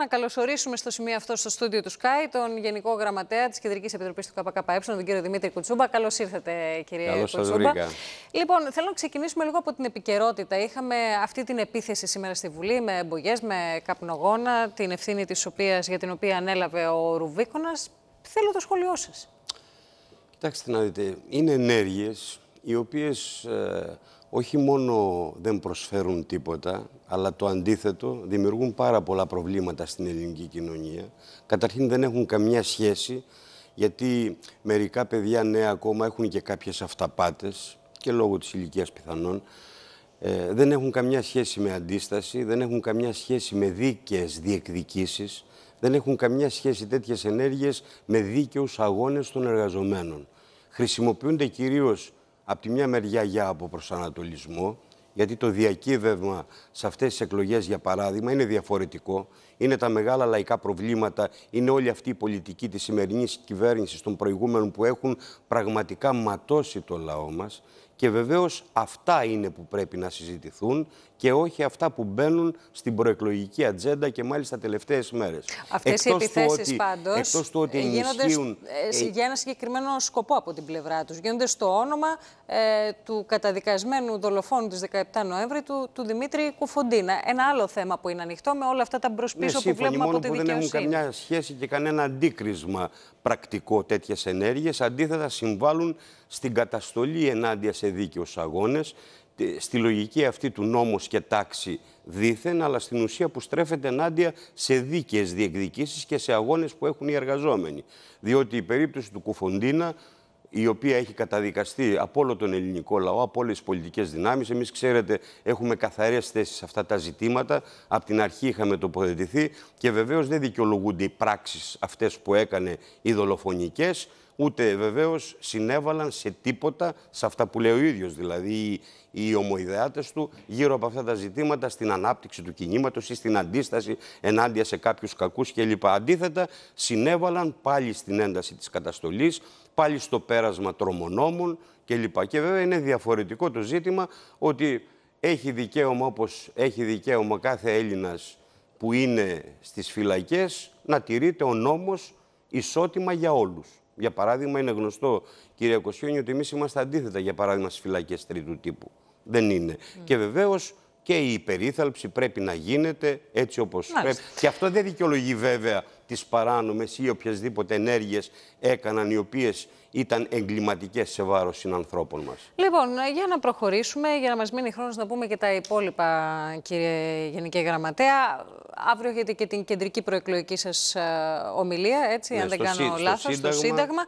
Να καλωσορίσουμε στο σημείο αυτό στο στούντιο του Sky τον Γενικό Γραμματέα της Κεντρικής Επιτροπής του ΚΚΕ, τον κύριο Δημήτρη Κουτσούμπα. Καλώς ήρθατε, κύριε Καλώς Κουτσούμπα. Βρήκα. Λοιπόν, θέλω να ξεκινήσουμε λίγο από την επικαιρότητα. Είχαμε αυτή την επίθεση σήμερα στη Βουλή με εμπογές, με καπνογόνα, την ευθύνη της οποίας, για την οποία ανέλαβε ο Ρουβίκονας. Θέλω το σχόλιο σας. Κοιτάξτε να δείτε, είναι ενέργειες οι οποίες ε, όχι μόνο δεν προσφέρουν τίποτα, αλλά το αντίθετο, δημιουργούν πάρα πολλά προβλήματα στην ελληνική κοινωνία. Καταρχήν δεν έχουν καμιά σχέση, γιατί μερικά παιδιά νέα ακόμα έχουν και κάποιες αυταπάτες και λόγω της ηλικίας πιθανών. Ε, δεν έχουν καμιά σχέση με αντίσταση, δεν έχουν καμιά σχέση με δίκαιες διεκδικήσεις, δεν έχουν καμιά σχέση τέτοιες ενέργειες με δίκαιους αγώνες των εργαζομένων. Χρησιμοποιούνται κυρίως από τη μια μεριά για αποπροσανατολισμό, γιατί το διακύβευμα σε αυτές τις εκλογές, για παράδειγμα, είναι διαφορετικό. Είναι τα μεγάλα λαϊκά προβλήματα, είναι όλη αυτή η πολιτική της σημερινής κυβέρνησης των προηγούμενων που έχουν πραγματικά ματώσει το λαό μας. Και βεβαίως αυτά είναι που πρέπει να συζητηθούν και όχι αυτά που μπαίνουν στην προεκλογική ατζέντα και μάλιστα τελευταίες μέρες. Αυτές οι επιθέσεις πάντως εκτός του ότι ε, γίνονται ενισχύουν... Ε, για ένα συγκεκριμένο σκοπό από την πλευρά τους. Γίνονται στο όνομα ε, του καταδικασμένου δολοφόνου της 17 Νοέμβρη του, του Δημήτρη Κουφοντίνα. Ένα άλλο θέμα που είναι ανοιχτό με όλα αυτά τα μπροσπίσω ναι, που βλέπουμε από τη που Δεν έχουν καμιά σχέση και κανένα αντίκρισμα πρακτικό τέτοιες ενέργειες. Αντίθετα συμβάλλουν στην καταστολή ενάντια σε δίκαιους αγώνες ε, στη λογική αυτή του νόμος και τάξη δίθεν, αλλά στην ουσία που στρέφεται ενάντια σε δίκαιες διεκδικήσεις και σε αγώνες που έχουν οι εργαζόμενοι. Διότι η περίπτωση του Κουφοντίνα η οποία έχει καταδικαστεί από όλο τον ελληνικό λαό, από όλες τις πολιτικές δυνάμεις. Εμείς, ξέρετε, έχουμε καθαρές θέσεις σε αυτά τα ζητήματα. Από την αρχή είχαμε τοποθετηθεί και βεβαίως δεν δικαιολογούνται οι πράξεις αυτές που έκανε οι δολοφονικές, ούτε βεβαίως συνέβαλαν σε τίποτα σε αυτά που λέει ο ίδιος. Δηλαδή, οι ομοειδεάτες του γύρω από αυτά τα ζητήματα στην ανάπτυξη του κινήματος ή στην αντίσταση ενάντια σε κάποιους κακούς κλπ. Αντίθετα, συνέβαλαν πάλι στην ένταση της καταστολής, πάλι στο πέρασμα τρομονόμων κλπ. Και βέβαια είναι διαφορετικό το ζήτημα ότι έχει δικαίωμα όπως έχει δικαίωμα κάθε Έλληνας που είναι στις φυλακές να τηρείται ο νόμος ισότιμα για όλους. Για παράδειγμα, είναι γνωστό, κύριε Κωσιόνι, ότι εμείς είμαστε αντίθετα, για παράδειγμα, στις φυλακές τρίτου τύπου. Δεν είναι. Mm. Και βεβαίως και η υπερήθαλψη πρέπει να γίνεται έτσι όπως πρέπει. Και αυτό δεν δικαιολογεί βέβαια τις παράνομες ή οποιασδήποτε ενέργειες έκαναν οι οποίες ήταν εγκληματικές σε βάρος συνανθρώπων μας. Λοιπόν, για να προχωρήσουμε, για να μας μείνει χρόνος να πούμε και τα υπόλοιπα, κύριε Γενική Γραμματέα. Αύριο έχετε και την κεντρική προεκλογική σας ε, ομιλία, έτσι, ναι, αν δεν κάνω σύ, λάθος, σύνταγμα, στο Σύνταγμα.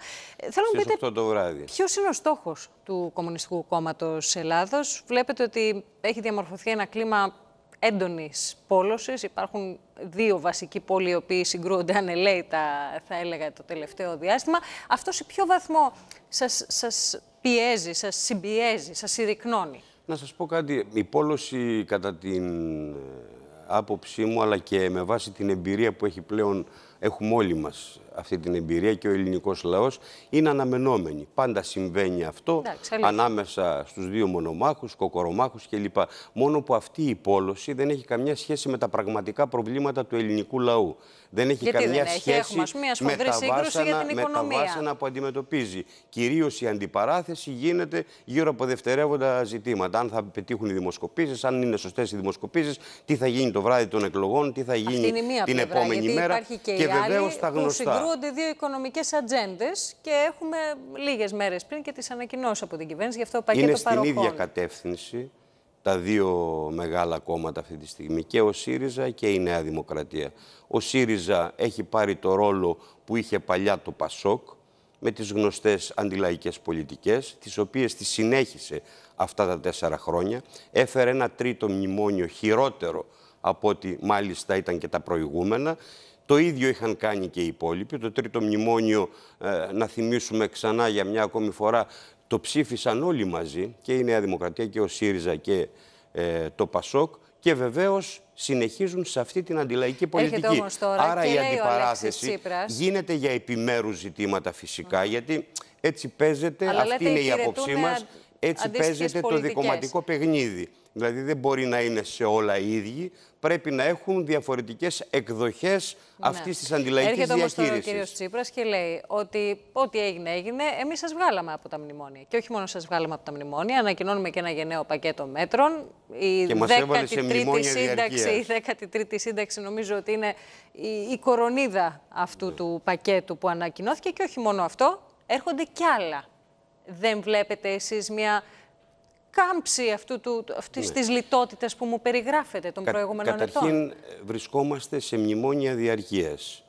Θέλω να πείτε το βράδυ. ποιος είναι ο στόχος του Κομμουνιστικού Κόμματος Ελλάδος. Βλέπετε ότι έχει διαμορφωθεί ένα κλίμα Έντονης πόλωσης. Υπάρχουν δύο βασικοί πόλοι οι οποίοι συγκρούονται ανελαίητα, θα έλεγα, το τελευταίο διάστημα. Αυτό σε ποιο βαθμό σας, σας πιέζει, σας συμπιέζει, σας συρρυκνώνει. Να σας πω κάτι. Η πόλωση κατά την ε, άποψή μου, αλλά και με βάση την εμπειρία που έχει πλέον, έχουμε όλοι μας αυτή την εμπειρία και ο ελληνικός λαός είναι αναμενόμενοι. Πάντα συμβαίνει αυτό ναι, ανάμεσα στους δύο μονομάχους, κοκορομάχους κλπ. Μόνο που αυτή η πόλωση δεν έχει καμιά σχέση με τα πραγματικά προβλήματα του ελληνικού λαού. Δεν έχει Γιατί καμιά δεν έχει. σχέση Έχουμε, μία με, τα βάσανα, για με τα βάσανα που αντιμετωπίζει. Κυρίως η αντιπαράθεση γίνεται γύρω από δευτερεύοντα ζητήματα. Αν θα πετύχουν οι δημοσκοπήσεις, αν είναι σωστές οι δημοσκοπήσεις, τι θα γίνει το βράδυ των εκλογών, τι θα γίνει την επόμενη μέρα. Και, και βεβαίω τα γνωστά. Υπάρχουν δύο οικονομικές ατζέντες και έχουμε λίγες μέρες πριν και τις ανακοινώσεις από την κυβέρνηση γι' αυτό το πακέτο Είναι στην ίδια κατεύθυνση τα δύο μεγάλα κόμματα αυτή τη στιγμή, και ο ΣΥΡΙΖΑ και η Νέα Δημοκρατία. Ο ΣΥΡΙΖΑ έχει πάρει το ρόλο που είχε παλιά το ΠΑΣΟΚ, με τις γνωστές αντιλαϊκές πολιτικές, τις οποίες τις συνέχισε αυτά τα τέσσερα χρόνια. Έφερε ένα τρίτο μνημόνιο χειρότερο από ό,τι μάλιστα ήταν και τα προηγούμενα το ίδιο είχαν κάνει και οι υπόλοιποι. Το τρίτο μνημόνιο, ε, να θυμίσουμε ξανά για μια ακόμη φορά, το ψήφισαν όλοι μαζί και η Νέα Δημοκρατία και ο ΣΥΡΙΖΑ και ε, το ΠΑΣΟΚ και βεβαίως συνεχίζουν σε αυτή την αντιλαϊκή πολιτική. Άρα η αντιπαράθεση γίνεται για επιμέρους ζητήματα φυσικά, γιατί έτσι παίζεται, αυτή είναι η απόψή μας. Έτσι παίζεται πολιτικές. το δικοματικό παιχνίδι. Δηλαδή δεν μπορεί να είναι σε όλα οι ίδιοι. Πρέπει να έχουν διαφορετικές εκδοχές ναι. αυτής της αντιλαϊκής διαχείριση. Έρχεται όμως ο κ. Τσίπρας και λέει ότι ό,τι έγινε, έγινε. Εμείς σας βγάλαμε από τα μνημόνια. Και όχι μόνο σας βγάλαμε από τα μνημόνια, ανακοινώνουμε και ένα γενναίο πακέτο μέτρων. Η και 13η σύνταξη, η 13η σύνταξη νομίζω ότι είναι η, η κορονίδα αυτού ναι. του πακέτου που ανακοινώθηκε. Και όχι μόνο αυτό, έρχονται κι άλλα δεν βλέπετε εσείς μια κάμψη αυτού του, αυτής ναι. της λιτότητας που μου περιγράφετε τον Κα, προηγούμενων καταρχήν, ετών. Καταρχήν ε, βρισκόμαστε σε μνημόνια διαρκείας.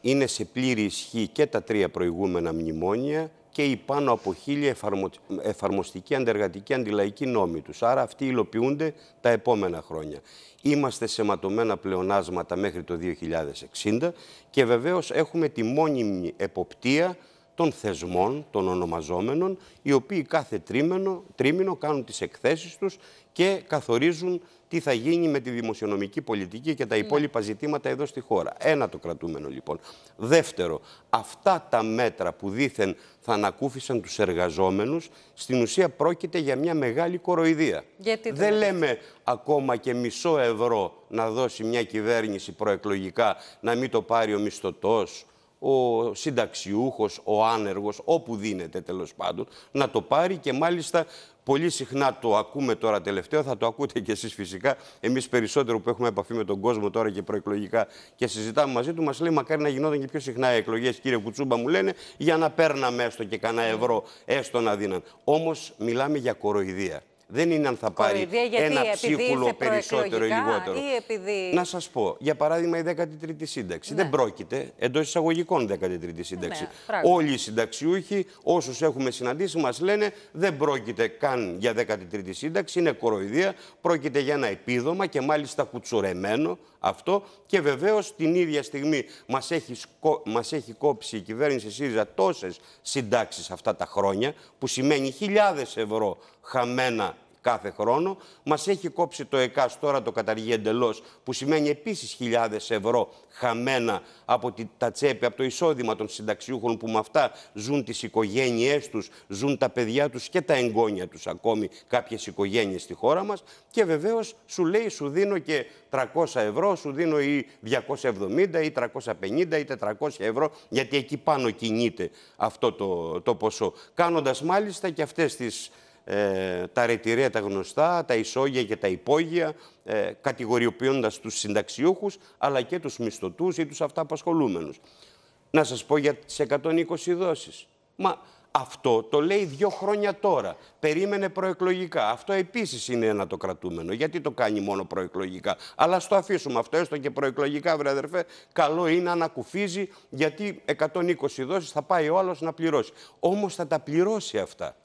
Είναι σε πλήρη ισχύ και τα τρία προηγούμενα μνημόνια και οι πάνω από χίλια εφαρμο... εφαρμοστικοί, αντεργατικοί, αντιλαϊκοί νόμοι τους. Άρα αυτοί υλοποιούνται τα επόμενα χρόνια. Είμαστε σε ματωμένα πλεονάσματα μέχρι το 2060 και βεβαίως έχουμε τη μόνιμη εποπτεία των θεσμών, των ονομαζόμενων, οι οποίοι κάθε τρίμηνο, τρίμηνο κάνουν τις εκθέσεις τους και καθορίζουν τι θα γίνει με τη δημοσιονομική πολιτική και τα ναι. υπόλοιπα ζητήματα εδώ στη χώρα. Ένα το κρατούμενο λοιπόν. Δεύτερο, αυτά τα μέτρα που δήθεν θα ανακούφισαν τους εργαζόμενους, στην ουσία πρόκειται για μια μεγάλη κοροϊδία. Δεν λέμε ακόμα και μισό ευρώ να δώσει μια κυβέρνηση προεκλογικά να μην το πάρει ο μισθωτός, ο συνταξιούχος, ο άνεργος, όπου δίνεται τέλος πάντων, να το πάρει και μάλιστα πολύ συχνά το ακούμε τώρα τελευταίο, θα το ακούτε κι εσείς φυσικά, εμείς περισσότερο που έχουμε επαφή με τον κόσμο τώρα και προεκλογικά και συζητάμε μαζί του, μας λέει μακάρι να γινόταν και πιο συχνά οι εκλογές κύριε Κουτσούμπα μου λένε, για να παίρναμε έστω και κανένα ευρώ έστω να δίναν. Όμως μιλάμε για κοροϊδία. Δεν είναι αν θα πάρει Κορυδία, γιατί, ένα ψίχουλο περισσότερο ή λιγότερο. Ή επειδή... Να σας πω, για παράδειγμα, η 13η σύνταξη. Ναι. Δεν πρόκειται εντός εισαγωγικών 13η σύνταξη. Ναι, Όλοι οι συνταξιούχοι, όσους έχουμε συναντήσει, μας λένε δεν πρόκειται καν για 13η σύνταξη. Είναι κοροϊδία. Πρόκειται για ένα επίδομα και μάλιστα κουτσουρεμένο αυτό. Και βεβαίως την ίδια στιγμή μας έχει, έχει κόψει η κυβέρνηση ΣΥΡΙΖΑ τόσες συντάξεις αυτά τα χρόνια, που σημαίνει χιλιάδες ευρώ χαμένα κάθε χρόνο. Μας έχει κόψει το ΕΚΑΣ, τώρα το καταργεί εντελώς, που σημαίνει επίσης χιλιάδες ευρώ χαμένα από τη, τα τσέπη, από το εισόδημα των συνταξιούχων που με αυτά ζουν τις οικογένειές τους, ζουν τα παιδιά τους και τα εγγόνια τους ακόμη κάποιες οικογένειες στη χώρα μας. Και βεβαίως σου λέει, σου δίνω και 300 ευρώ, σου δίνω ή 270 ή 350 ή 400 ευρώ, γιατί εκεί πάνω κινείται αυτό το, το ποσό. Κάνοντας μάλιστα και αυτές τις ε, τα ρετυρία τα γνωστά, τα ισόγεια και τα υπόγεια, ε, κατηγοριοποιώντας τους συνταξιούχους, αλλά και τους μισθωτούς ή τους αυτά Να σας πω για τις 120 δόσεις. Μα αυτό το λέει δύο χρόνια τώρα. Περίμενε προεκλογικά. Αυτό επίσης είναι ένα το κρατούμενο. Γιατί το κάνει μόνο προεκλογικά. Αλλά στο αφήσουμε αυτό, έστω και προεκλογικά, βρε αδερφέ, καλό είναι να ανακουφίζει, γιατί 120 δόσεις θα πάει ο άλλος να πληρώσει. Όμως θα τα πληρώσει αυτά.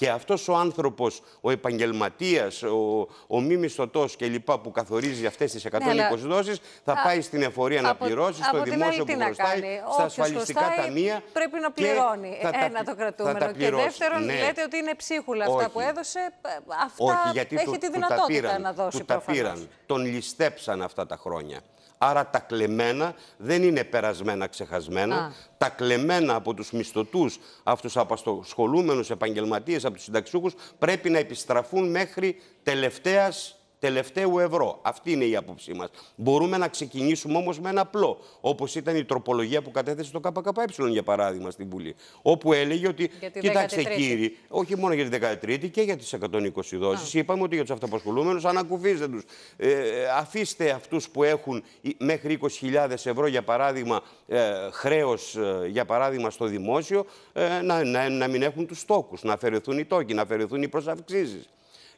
Και αυτός ο άνθρωπος, ο επαγγελματίας, ο, ο μη μισθωτός και που καθορίζει αυτές τις 120 ναι, δόσεις, θα πάει στην εφορία να πληρώσει, στο δημόσιο που χρωστάει, στα ασφαλιστικά ταμεία. Πρέπει να πληρώνει ένα ε, το κρατούμενο. και δεύτερον, ναι. λέτε ότι είναι ψίχουλα αυτά που έδωσε. Ε, αυτά Όχι, γιατί έχει τη δυνατότητα να δώσει προφανώς. τα πήραν, τον ληστέψαν αυτά τα χρόνια. Άρα τα κλεμμένα δεν είναι περασμένα, ξεχασμένα. Τα κλεμμένα από τους μισθωτούς, από τους απασχολούμενους επαγγελματίες, από τους συνταξιούχους, πρέπει να επιστραφούν μέχρι τελευταίας τελευταίου ευρώ. Αυτή είναι η άποψή μας. Μπορούμε να ξεκινήσουμε όμως με ένα απλό, όπως ήταν η τροπολογία που κατέθεσε το ΚΚΕ, για παράδειγμα, στην Βουλή. Όπου έλεγε ότι, κοιτάξτε κύριοι, όχι μόνο για την 13η και για τις 120 δόσει. Είπαμε ότι για τους αυτοαπασχολούμενου ανακουφίζετε τους. Ε, αφήστε αυτούς που έχουν μέχρι 20.000 ευρώ, για παράδειγμα, ε, χρέος, ε, για παράδειγμα, στο δημόσιο, ε, να, να, να μην έχουν τους στόχου, να αφαιρεθούν οι τόκοι, να αφαιρεθούν οι προσαυξήσεις.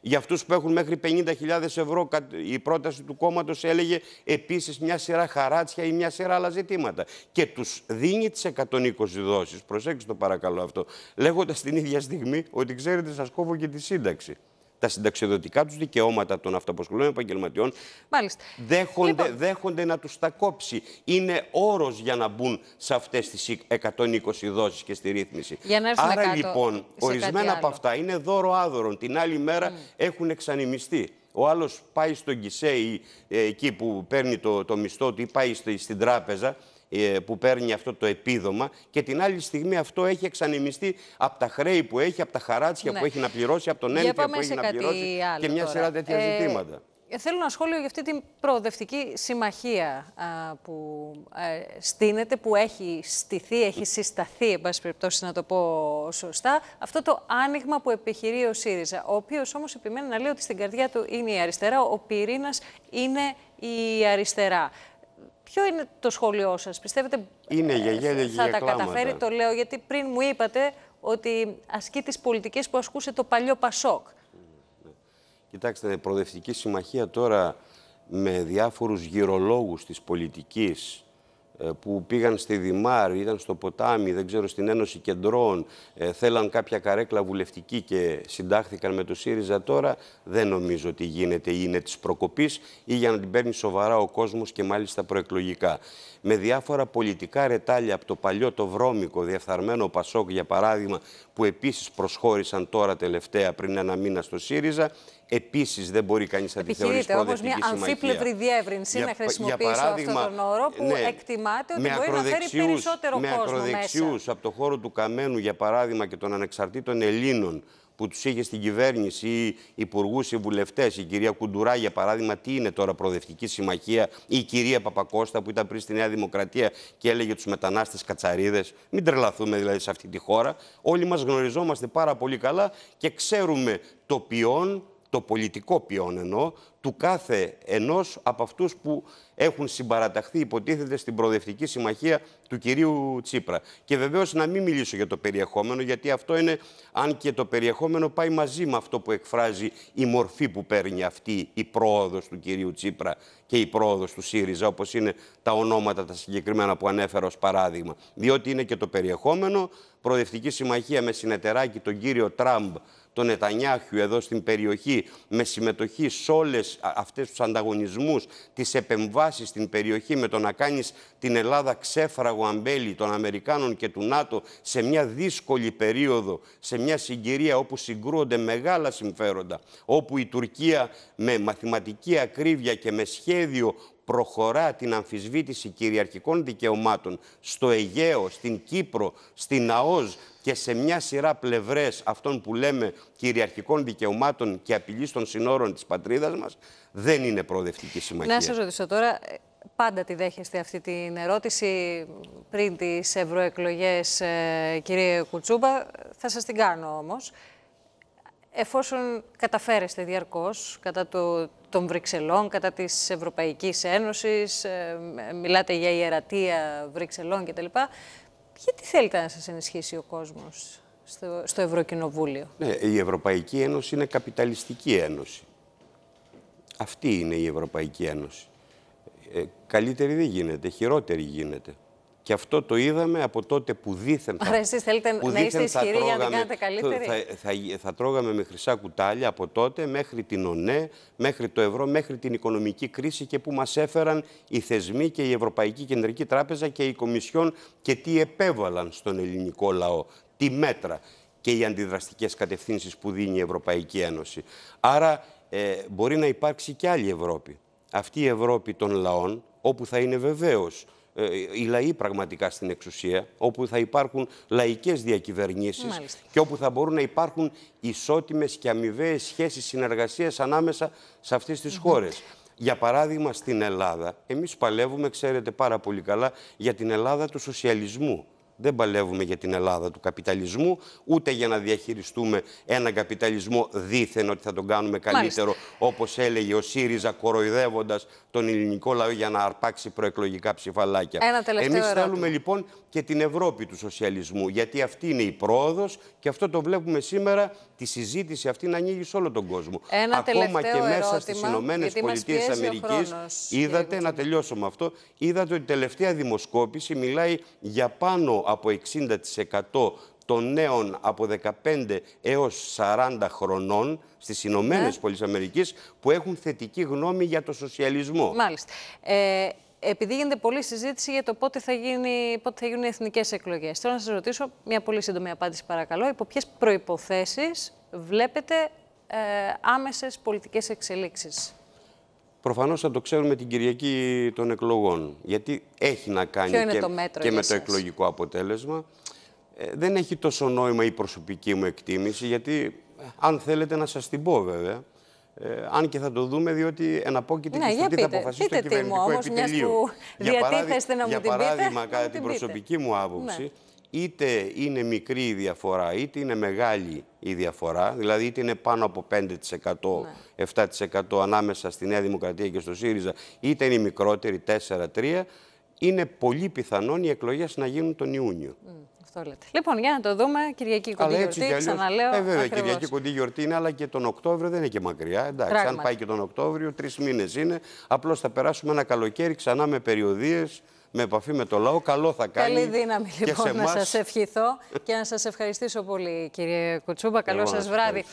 Για αυτούς που έχουν μέχρι 50.000 ευρώ, η πρόταση του κόμματος έλεγε επίσης μια σειρά χαράτσια ή μια σειρά άλλα ζητήματα. Και τους δίνει τις 120 δόσεις, προσέξτε το παρακαλώ αυτό, λέγοντας την ίδια στιγμή ότι ξέρετε σας κόβω και τη σύνταξη τα συνταξιδοτικά τους δικαιώματα των αυτοαποσχολούμενων επαγγελματιών Δέχονται, λοιπόν. δέχονται να τους τα κόψει. Είναι όρος για να μπουν σε αυτές τις 120 δόσεις και στη ρύθμιση. Άρα λοιπόν, ορισμένα από αυτά είναι δώρο άδωρον. Την άλλη μέρα mm. έχουν εξανιμιστεί. Ο άλλος πάει στον Κισέ ε, εκεί που παίρνει το, το μισθό του ή πάει στην τράπεζα ε, που παίρνει αυτό το επίδομα και την άλλη στιγμή αυτό έχει εξανεμιστεί από τα χρέη που έχει, από τα χαράτσια που ναι. έχει να πληρώσει, από τον έννοια που έχει να πληρώσει και μια σειρά τέτοια ε... ζητήματα. Θέλω να σχόλιο για αυτή την προοδευτική συμμαχία που ε, στείνεται, που έχει στηθεί, έχει συσταθεί, εν πάση περιπτώσει να το πω σωστά, αυτό το άνοιγμα που επιχειρεί ο ΣΥΡΙΖΑ, ο οποίος όμως επιμένει να λέει ότι στην καρδιά του είναι η αριστερά, ο πυρήνας είναι η αριστερά. Ποιο είναι το σχόλιο σας, πιστεύετε. Είναι ε, Θα τα καταφέρει, το λέω, γιατί πριν μου είπατε ότι ασκεί τις πολιτικές που ασκούσε το παλιό Πασόκ. Κοιτάξτε, προοδευτική συμμαχία τώρα με διάφορους γυρολόγους της πολιτικής ε, που πήγαν στη Δημάρ, ήταν στο ποτάμι, δεν ξέρω, στην Ένωση Κεντρών, ε, θέλαν κάποια καρέκλα βουλευτική και συντάχθηκαν με το ΣΥΡΙΖΑ τώρα, δεν νομίζω ότι γίνεται ή είναι της προκοπής ή για να την παίρνει σοβαρά ο κόσμος και μάλιστα προεκλογικά. Με διάφορα πολιτικά ρετάλια από το παλιό το βρώμικο διεφθαρμένο Πασόκ, για παράδειγμα, που επίσης προσχώρησαν τώρα τελευταία πριν ένα μήνα στο ΣΥΡΙΖΑ, Επίσης, δεν μπορεί κανείς να τη θεωρήσει όμως μια αμφίπλευρη διεύρυνση για, να χρησιμοποιήσω αυτόν τον όρο που ναι, εκτιμάται ότι μπορεί να φέρει περισσότερο με κόσμο μέσα. από το χώρο του Καμένου, για παράδειγμα, και των ανεξαρτήτων Ελλήνων που τους είχε στην κυβέρνηση ή υπουργούς ή βουλευτές, η κυρία Κουντουρά, για παράδειγμα, τι είναι τώρα Προοδευτική Συμμαχία, ή η κυρία Παπακώστα που ήταν πριν στη Νέα Δημοκρατία και έλεγε τους μετανάστες κατσαρίδες. Μην τρελαθούμε δηλαδή σε αυτή τη χώρα. Όλοι μας γνωριζόμαστε πάρα πολύ καλά και ξέρουμε το ποιόν, το πολιτικό ποιόν εννοώ, του κάθε ενός από αυτούς που έχουν συμπαραταχθεί, υποτίθεται, στην προοδευτική συμμαχία του κυρίου Τσίπρα. Και βεβαίως να μην μιλήσω για το περιεχόμενο, γιατί αυτό είναι, αν και το περιεχόμενο πάει μαζί με αυτό που εκφράζει η μορφή που παίρνει αυτή η πρόοδος του κυρίου Τσίπρα και η πρόοδος του ΣΥΡΙΖΑ, όπως είναι τα ονόματα τα συγκεκριμένα που ανέφερα ως παράδειγμα. Διότι είναι και το περιεχόμενο, προοδευτική συμμαχία με συνεταιράκι τον κύριο Τραμπ, τον Νετανιάχιου εδώ στην περιοχή, με συμμετοχή σε όλες αυτές, τους ανταγωνισμούς, τις επεμβάσεις στην περιοχή με το να κάνεις την Ελλάδα ξέφραγο αμπέλι των Αμερικάνων και του ΝΑΤΟ σε μια δύσκολη περίοδο, σε μια συγκυρία όπου συγκρούονται μεγάλα συμφέροντα, όπου η Τουρκία με μαθηματική ακρίβεια και με σχέδιο προχωρά την αμφισβήτηση κυριαρχικών δικαιωμάτων στο Αιγαίο, στην Κύπρο, στην ΑΟΣ και σε μια σειρά πλευρές αυτών που λέμε κυριαρχικών δικαιωμάτων και απειλής των συνόρων της πατρίδας μας, δεν είναι προοδευτική συμμαχία. Να σας ρωτήσω τώρα, πάντα τη δέχεστε αυτή την ερώτηση πριν τις ευρωεκλογές, ε, κύριε Κουτσούμπα, θα σας την κάνω όμως. Εφόσον καταφέρεστε διαρκώς κατά το, των Βρυξελών κατά της Ευρωπαϊκής Ένωσης, ε, μιλάτε για ιερατεία Βρυξελών κτλ. Γιατί θέλετε να σας ενισχύσει ο κόσμος στο, στο Ευρωκοινοβούλιο. Ναι, η Ευρωπαϊκή Ένωση είναι καπιταλιστική ένωση. Αυτή είναι η Ευρωπαϊκή Ένωση. Ε, καλύτερη δεν γίνεται, χειρότερη γίνεται. Και αυτό το είδαμε από τότε που δήθεν θα... Άρα θέλετε να είστε ισχυροί για να κάνετε καλύτερη. Θα, θα, θα, τρώγαμε με χρυσά κουτάλια από τότε μέχρι την ΟΝΕ, μέχρι το ευρώ, μέχρι την οικονομική κρίση και που μας έφεραν οι θεσμοί και η Ευρωπαϊκή Κεντρική Τράπεζα και η Κομισιόν και τι επέβαλαν στον ελληνικό λαό, τι μέτρα και οι αντιδραστικές κατευθύνσεις που δίνει η Ευρωπαϊκή Ένωση. Άρα ε, μπορεί να υπάρξει και άλλη Ευρώπη. Αυτή η Ευρώπη των λαών, όπου θα είναι βεβαίως ε, οι λαοί πραγματικά στην εξουσία, όπου θα υπάρχουν λαϊκές διακυβερνήσεις και όπου θα μπορούν να υπάρχουν ισότιμες και αμοιβαίες σχέσεις συνεργασίας ανάμεσα σε αυτές τις χώρες. Για παράδειγμα, στην Ελλάδα, εμείς παλεύουμε, ξέρετε πάρα πολύ καλά, για την Ελλάδα του σοσιαλισμού. Δεν παλεύουμε για την Ελλάδα του καπιταλισμού, ούτε για να διαχειριστούμε έναν καπιταλισμό δίθεν ότι θα τον κάνουμε καλύτερο, όπως έλεγε ο ΣΥΡΙΖΑ, κοροϊδεύοντας τον ελληνικό λαό για να αρπάξει προεκλογικά ψηφαλάκια. Εμεί θέλουμε λοιπόν και την Ευρώπη του σοσιαλισμού, γιατί αυτή είναι η πρόοδος και αυτό το βλέπουμε σήμερα τη συζήτηση αυτή να ανοίγει σε όλο τον κόσμο. Ένα Ακόμα και μέσα στις Ηνωμένες Πολιτείε Αμερική, είδατε, να τελειώσω με αυτό, είδατε ότι η τελευταία δημοσκόπηση μιλάει για πάνω από 60% των νέων από 15 έως 40 χρονών στις Ηνωμένες ναι. Αμερικής που έχουν θετική γνώμη για το σοσιαλισμό. Μάλιστα. Ε, επειδή γίνεται πολλή συζήτηση για το πότε θα, γίνει, πότε θα γίνουν οι εθνικές εκλογές. Θέλω να σας ρωτήσω μια πολύ σύντομη απάντηση παρακαλώ. Υπό ποιες προϋποθέσεις βλέπετε ε, άμεσες πολιτικές εξελίξεις. Προφανώς θα το ξέρουμε την Κυριακή των εκλογών, γιατί έχει να κάνει και, με το εκλογικό αποτέλεσμα. Ε, δεν έχει τόσο νόημα η προσωπική μου εκτίμηση, γιατί ε, αν θέλετε να σας την πω βέβαια, ε, αν και θα το δούμε, διότι εναπόκειται ναι, και στο τι θα αποφασίσει το κυβερνητικό μου, επιτελείο. για παράδειγμα, κατά την προσωπική μου ναι. άποψη, είτε είναι μικρή η διαφορά, είτε είναι μεγάλη η διαφορά, δηλαδή είτε είναι πάνω από 5%, 7% ναι. ανάμεσα στη Νέα Δημοκρατία και στο ΣΥΡΙΖΑ, είτε είναι η μικρότερη 4-3, είναι πολύ πιθανόν οι εκλογές να γίνουν τον Ιούνιο. Λοιπόν, για να το δούμε, Κυριακή Κοντή Γιορτή, ξαναλέω. Ε, βέβαια, Κυριακή Κοντή Γιορτή είναι, αλλά και τον Οκτώβριο δεν είναι και μακριά. Εντάξει, αν πάει και τον Οκτώβριο, τρεις μήνες είναι. Απλώς θα περάσουμε ένα καλοκαίρι ξανά με περιοδίες με επαφή με το λαό, καλό θα κάνει. Καλή δύναμη λοιπόν να σας ευχηθώ και να σας ευχαριστήσω πολύ κύριε Κουτσούμπα. Καλό σας βράδυ.